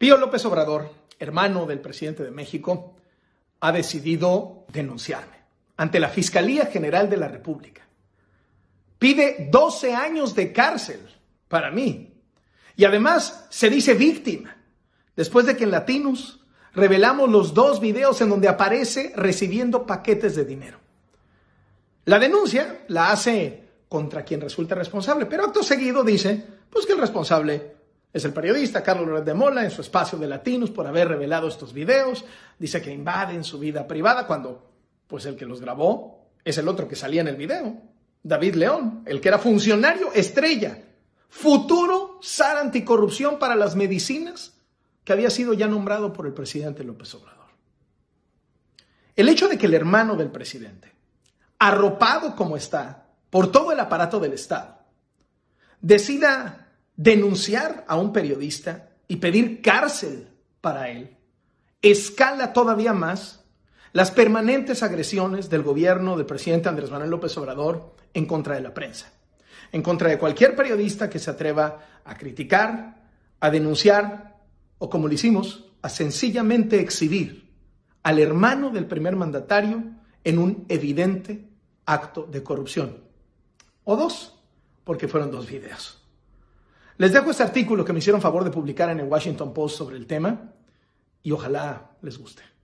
Pío López Obrador, hermano del presidente de México, ha decidido denunciarme ante la Fiscalía General de la República. Pide 12 años de cárcel para mí. Y además se dice víctima, después de que en Latinos revelamos los dos videos en donde aparece recibiendo paquetes de dinero. La denuncia la hace contra quien resulta responsable, pero acto seguido dice, pues que el responsable es el periodista Carlos López de Mola en su espacio de Latinos por haber revelado estos videos. Dice que invaden su vida privada cuando, pues el que los grabó es el otro que salía en el video. David León, el que era funcionario estrella, futuro zar anticorrupción para las medicinas, que había sido ya nombrado por el presidente López Obrador. El hecho de que el hermano del presidente, arropado como está por todo el aparato del Estado, decida denunciar a un periodista y pedir cárcel para él escala todavía más las permanentes agresiones del gobierno del presidente Andrés Manuel López Obrador en contra de la prensa, en contra de cualquier periodista que se atreva a criticar, a denunciar o, como lo hicimos, a sencillamente exhibir al hermano del primer mandatario en un evidente acto de corrupción. O dos, porque fueron dos videos. Les dejo este artículo que me hicieron favor de publicar en el Washington Post sobre el tema y ojalá les guste.